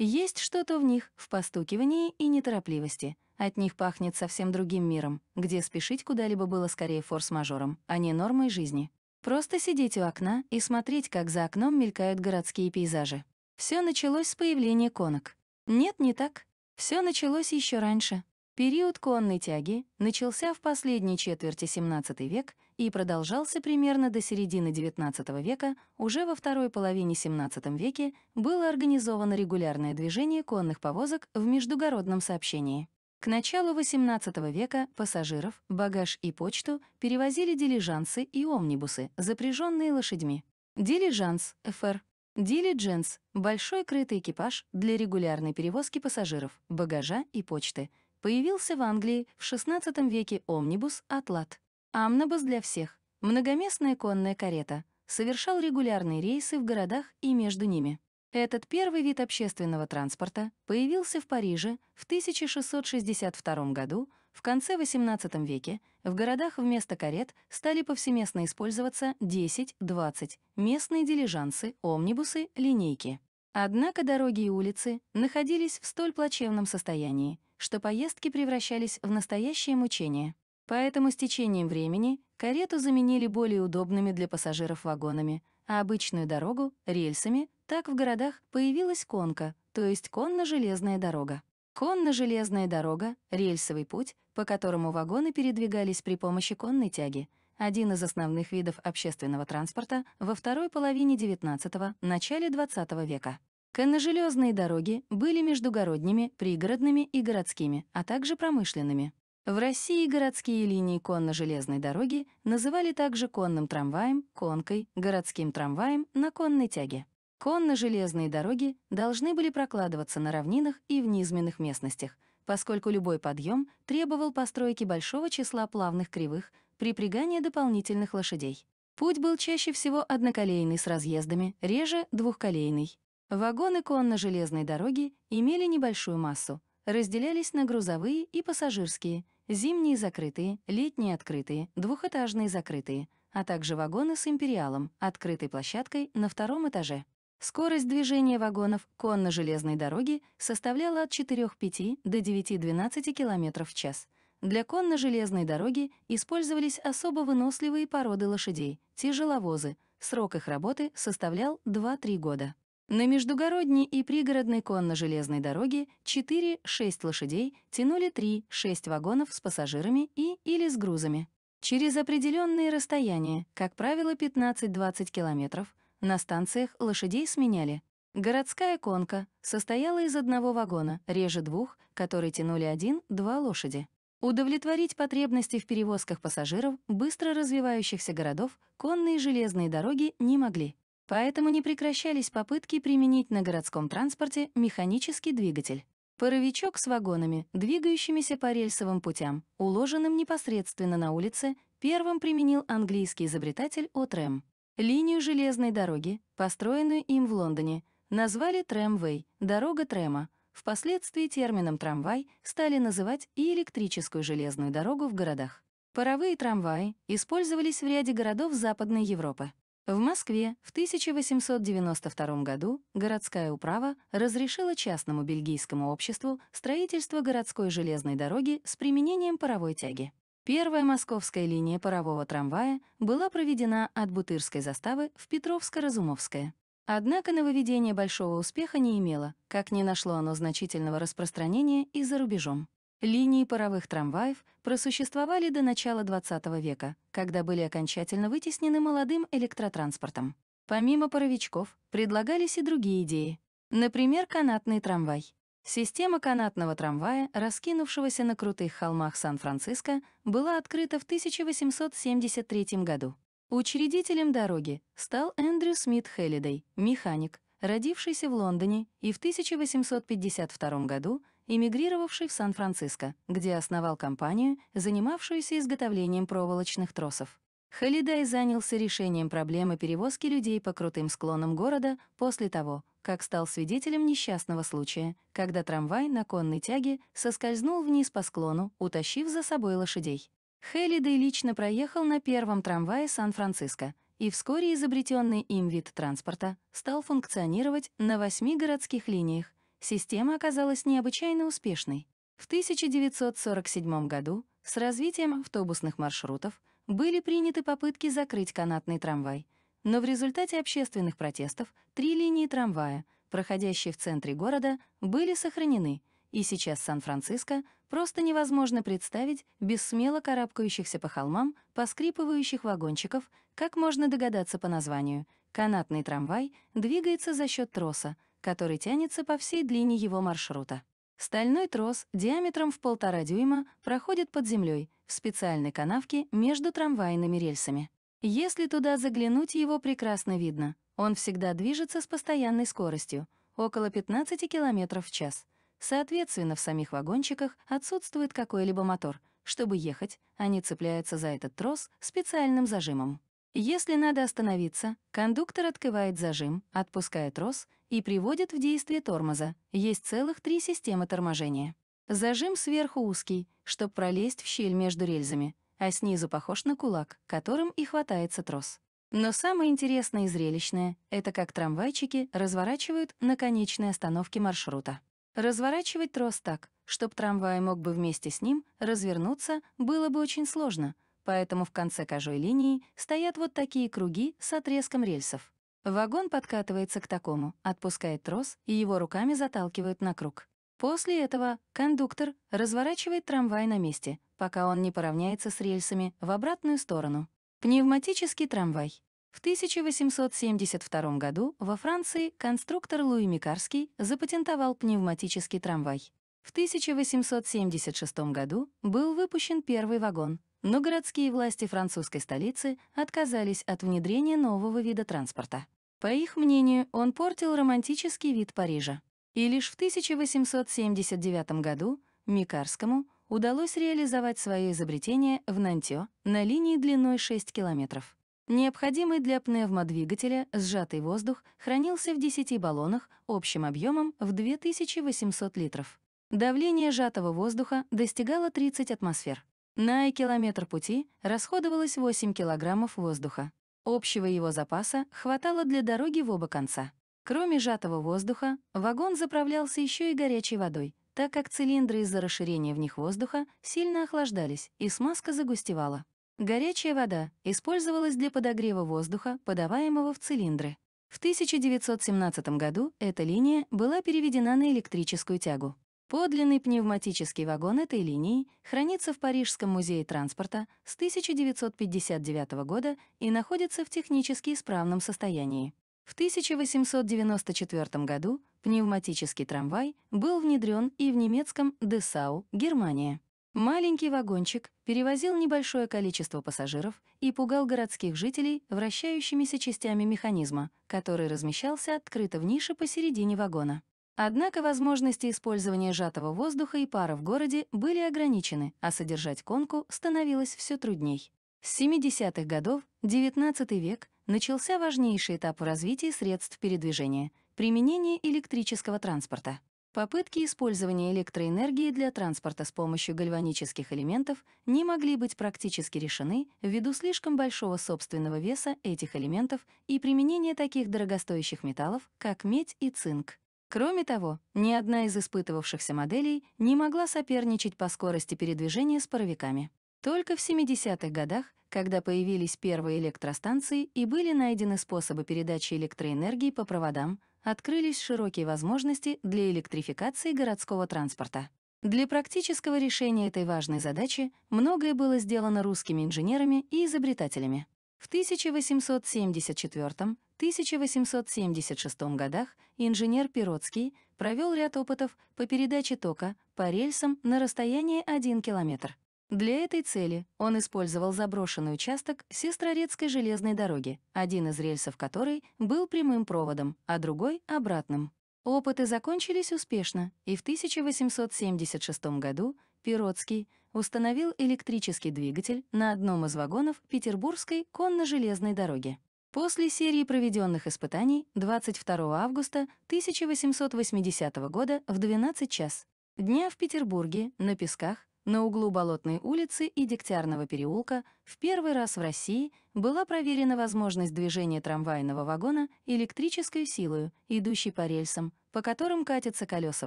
Есть что-то в них, в постукивании и неторопливости. От них пахнет совсем другим миром, где спешить куда-либо было скорее форс-мажором, а не нормой жизни. Просто сидеть у окна и смотреть, как за окном мелькают городские пейзажи. Все началось с появления конок. Нет, не так. Все началось еще раньше, Период конной тяги начался в последней четверти XVII век и продолжался примерно до середины XIX века, уже во второй половине XVII веке было организовано регулярное движение конных повозок в междугородном сообщении. К началу XVIII века пассажиров, багаж и почту перевозили дилижансы и омнибусы, запряженные лошадьми. Дилижанс, ФР, дилидженс — большой крытый экипаж для регулярной перевозки пассажиров, багажа и почты — Появился в Англии в XVI веке омнибус «Атлат». Амнобус для всех, многоместная конная карета, совершал регулярные рейсы в городах и между ними. Этот первый вид общественного транспорта появился в Париже в 1662 году, в конце XVIII веке в городах вместо карет стали повсеместно использоваться 10-20 местные дилижансы, омнибусы, линейки. Однако дороги и улицы находились в столь плачевном состоянии, что поездки превращались в настоящее мучение. Поэтому с течением времени карету заменили более удобными для пассажиров вагонами, а обычную дорогу — рельсами, так в городах появилась конка, то есть конно-железная дорога. Конно-железная дорога — рельсовый путь, по которому вагоны передвигались при помощи конной тяги, один из основных видов общественного транспорта во второй половине XIX – начале XX века. Конножелезные дороги были междугородними, пригородными и городскими, а также промышленными. В России городские линии конно-железной дороги называли также конным трамваем, конкой, городским трамваем на конной тяге. Конно-железные дороги должны были прокладываться на равнинах и в низменных местностях, поскольку любой подъем требовал постройки большого числа плавных кривых, при припрягания дополнительных лошадей. Путь был чаще всего одноколейный с разъездами, реже — двухколейный. Вагоны конно-железной дороги имели небольшую массу, разделялись на грузовые и пассажирские, зимние закрытые, летние открытые, двухэтажные закрытые, а также вагоны с «Империалом», открытой площадкой на втором этаже. Скорость движения вагонов конно-железной дороги составляла от 4,5 до 9,12 км в час. Для конно-железной дороги использовались особо выносливые породы лошадей — тяжеловозы, срок их работы составлял 2-3 года. На междугородней и пригородной конно-железной дороге 4-6 лошадей тянули 3-6 вагонов с пассажирами и или с грузами. Через определенные расстояния, как правило 15-20 километров, на станциях лошадей сменяли. Городская конка состояла из одного вагона, реже двух, которые тянули один-два лошади. Удовлетворить потребности в перевозках пассажиров быстро развивающихся городов конные железные дороги не могли. Поэтому не прекращались попытки применить на городском транспорте механический двигатель. Паровичок с вагонами, двигающимися по рельсовым путям, уложенным непосредственно на улице, первым применил английский изобретатель О'Трэм. Линию железной дороги, построенную им в Лондоне, назвали Трэмвей, дорога Трема. Впоследствии термином «трамвай» стали называть и электрическую железную дорогу в городах. Паровые трамваи использовались в ряде городов Западной Европы. В Москве в 1892 году городская управа разрешила частному бельгийскому обществу строительство городской железной дороги с применением паровой тяги. Первая московская линия парового трамвая была проведена от Бутырской заставы в Петровско-Разумовское. Однако нововведение большого успеха не имело, как не нашло оно значительного распространения и за рубежом. Линии паровых трамваев просуществовали до начала XX века, когда были окончательно вытеснены молодым электротранспортом. Помимо паровичков, предлагались и другие идеи. Например, канатный трамвай. Система канатного трамвая, раскинувшегося на крутых холмах Сан-Франциско, была открыта в 1873 году. Учредителем дороги стал Эндрю Смит Хеллидей, механик, родившийся в Лондоне и в 1852 году эмигрировавший в Сан-Франциско, где основал компанию, занимавшуюся изготовлением проволочных тросов. Холидай занялся решением проблемы перевозки людей по крутым склонам города после того, как стал свидетелем несчастного случая, когда трамвай на конной тяге соскользнул вниз по склону, утащив за собой лошадей. Хеллидей лично проехал на первом трамвае Сан-Франциско, и вскоре изобретенный им вид транспорта стал функционировать на восьми городских линиях, Система оказалась необычайно успешной. В 1947 году с развитием автобусных маршрутов были приняты попытки закрыть канатный трамвай, но в результате общественных протестов три линии трамвая, проходящие в центре города, были сохранены, и сейчас Сан-Франциско просто невозможно представить без смело карабкающихся по холмам, поскрипывающих вагончиков, как можно догадаться по названию. Канатный трамвай двигается за счет троса — который тянется по всей длине его маршрута. Стальной трос диаметром в полтора дюйма проходит под землей в специальной канавке между трамвайными рельсами. Если туда заглянуть, его прекрасно видно. Он всегда движется с постоянной скоростью, около 15 км в час. Соответственно, в самих вагончиках отсутствует какой-либо мотор. Чтобы ехать, они цепляются за этот трос специальным зажимом. Если надо остановиться, кондуктор открывает зажим, отпускает трос и приводит в действие тормоза. Есть целых три системы торможения. Зажим сверху узкий, чтобы пролезть в щель между рельсами, а снизу похож на кулак, которым и хватается трос. Но самое интересное и зрелищное — это как трамвайчики разворачивают на конечной остановке маршрута. Разворачивать трос так, чтобы трамвай мог бы вместе с ним развернуться, было бы очень сложно, поэтому в конце кожой линии стоят вот такие круги с отрезком рельсов. Вагон подкатывается к такому, отпускает трос и его руками заталкивают на круг. После этого кондуктор разворачивает трамвай на месте, пока он не поравняется с рельсами в обратную сторону. Пневматический трамвай. В 1872 году во Франции конструктор Луи Микарский запатентовал пневматический трамвай. В 1876 году был выпущен первый вагон, но городские власти французской столицы отказались от внедрения нового вида транспорта. По их мнению, он портил романтический вид Парижа. И лишь в 1879 году Микарскому удалось реализовать свое изобретение в Нантё на линии длиной 6 километров. Необходимый для пневмодвигателя сжатый воздух хранился в 10 баллонах общим объемом в 2800 литров. Давление сжатого воздуха достигало 30 атмосфер. На километр пути расходовалось 8 килограммов воздуха. Общего его запаса хватало для дороги в оба конца. Кроме сжатого воздуха, вагон заправлялся еще и горячей водой, так как цилиндры из-за расширения в них воздуха сильно охлаждались, и смазка загустевала. Горячая вода использовалась для подогрева воздуха, подаваемого в цилиндры. В 1917 году эта линия была переведена на электрическую тягу. Подлинный пневматический вагон этой линии хранится в Парижском музее транспорта с 1959 года и находится в технически исправном состоянии. В 1894 году пневматический трамвай был внедрен и в немецком Десау, Германия. Маленький вагончик перевозил небольшое количество пассажиров и пугал городских жителей вращающимися частями механизма, который размещался открыто в нише посередине вагона. Однако возможности использования сжатого воздуха и пара в городе были ограничены, а содержать конку становилось все трудней. С 70-х годов XIX век начался важнейший этап в развитии средств передвижения — применение электрического транспорта. Попытки использования электроэнергии для транспорта с помощью гальванических элементов не могли быть практически решены ввиду слишком большого собственного веса этих элементов и применения таких дорогостоящих металлов, как медь и цинк. Кроме того, ни одна из испытывавшихся моделей не могла соперничать по скорости передвижения с паровиками. Только в 70-х годах, когда появились первые электростанции и были найдены способы передачи электроэнергии по проводам, открылись широкие возможности для электрификации городского транспорта. Для практического решения этой важной задачи многое было сделано русскими инженерами и изобретателями. В 1874 1876 годах инженер Пиротский провел ряд опытов по передаче тока по рельсам на расстоянии 1 километр. Для этой цели он использовал заброшенный участок Сестрорецкой железной дороги, один из рельсов которой был прямым проводом, а другой — обратным. Опыты закончились успешно, и в 1876 году Пиротский установил электрический двигатель на одном из вагонов Петербургской конно-железной дороги. После серии проведенных испытаний 22 августа 1880 года в 12 час дня в Петербурге на песках на углу Болотной улицы и Дегтярного переулка в первый раз в России была проверена возможность движения трамвайного вагона электрической силою, идущей по рельсам, по которым катятся колеса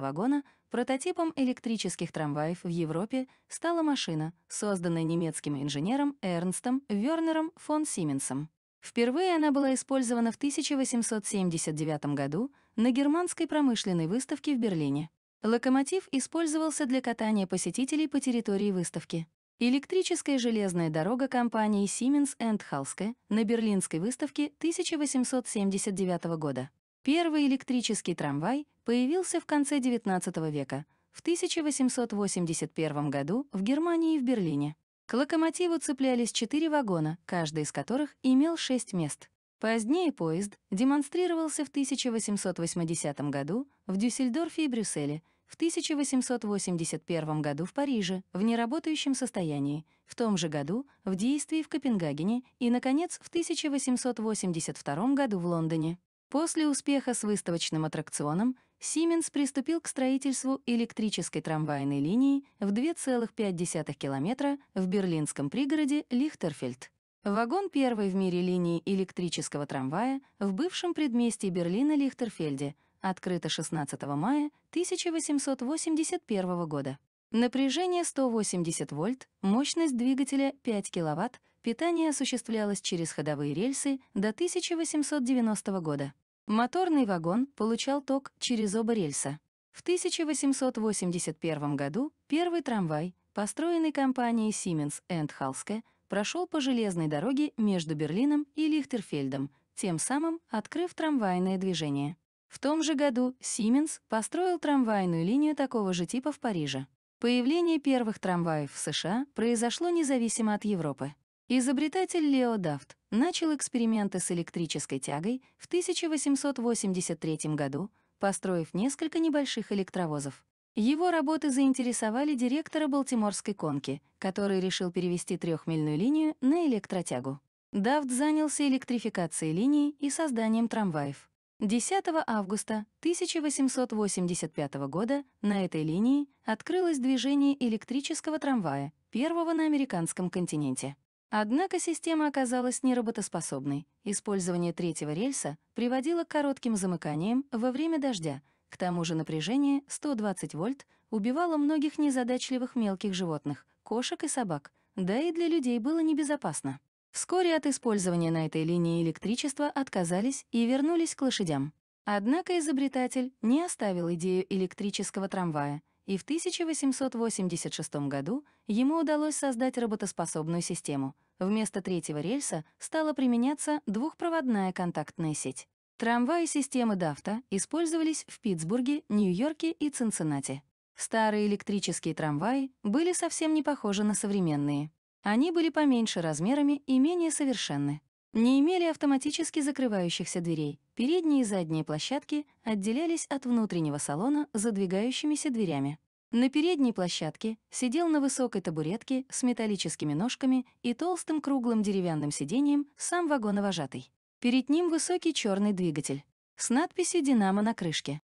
вагона, прототипом электрических трамваев в Европе стала машина, созданная немецким инженером Эрнстом Вернером фон Сименсом. Впервые она была использована в 1879 году на германской промышленной выставке в Берлине. Локомотив использовался для катания посетителей по территории выставки. Электрическая железная дорога компании Siemens Эндхалске на Берлинской выставке 1879 года. Первый электрический трамвай появился в конце XIX века, в 1881 году в Германии и в Берлине. К локомотиву цеплялись четыре вагона, каждый из которых имел шесть мест. Позднее поезд демонстрировался в 1880 году в Дюссельдорфе и Брюсселе, в 1881 году в Париже в неработающем состоянии, в том же году в действии в Копенгагене и, наконец, в 1882 году в Лондоне. После успеха с выставочным аттракционом Сименс приступил к строительству электрической трамвайной линии в 2,5 километра в берлинском пригороде Лихтерфельд. Вагон первой в мире линии электрического трамвая в бывшем предместье Берлина Лихтерфельде открыто 16 мая 1881 года. Напряжение 180 вольт, мощность двигателя 5 киловатт, питание осуществлялось через ходовые рельсы до 1890 года. Моторный вагон получал ток через оба рельса. В 1881 году первый трамвай, построенный компанией Siemens Halske, прошел по железной дороге между Берлином и Лихтерфельдом, тем самым открыв трамвайное движение. В том же году Siemens построил трамвайную линию такого же типа в Париже. Появление первых трамваев в США произошло независимо от Европы. Изобретатель Лео Дафт начал эксперименты с электрической тягой в 1883 году, построив несколько небольших электровозов. Его работы заинтересовали директора Балтиморской конки, который решил перевести трехмильную линию на электротягу. Дафт занялся электрификацией линии и созданием трамваев. 10 августа 1885 года на этой линии открылось движение электрического трамвая, первого на американском континенте. Однако система оказалась неработоспособной. Использование третьего рельса приводило к коротким замыканиям во время дождя. К тому же напряжение 120 вольт убивало многих незадачливых мелких животных, кошек и собак, да и для людей было небезопасно. Вскоре от использования на этой линии электричества отказались и вернулись к лошадям. Однако изобретатель не оставил идею электрического трамвая — и в 1886 году ему удалось создать работоспособную систему. Вместо третьего рельса стала применяться двухпроводная контактная сеть. Трамваи системы Дафта использовались в Питтсбурге, Нью-Йорке и Цинциннати. Старые электрические трамваи были совсем не похожи на современные. Они были поменьше размерами и менее совершенны не имели автоматически закрывающихся дверей. Передние и задние площадки отделялись от внутреннего салона задвигающимися дверями. На передней площадке сидел на высокой табуретке с металлическими ножками и толстым круглым деревянным сиденьем сам вагоновожатый. Перед ним высокий черный двигатель с надписью «Динамо» на крышке.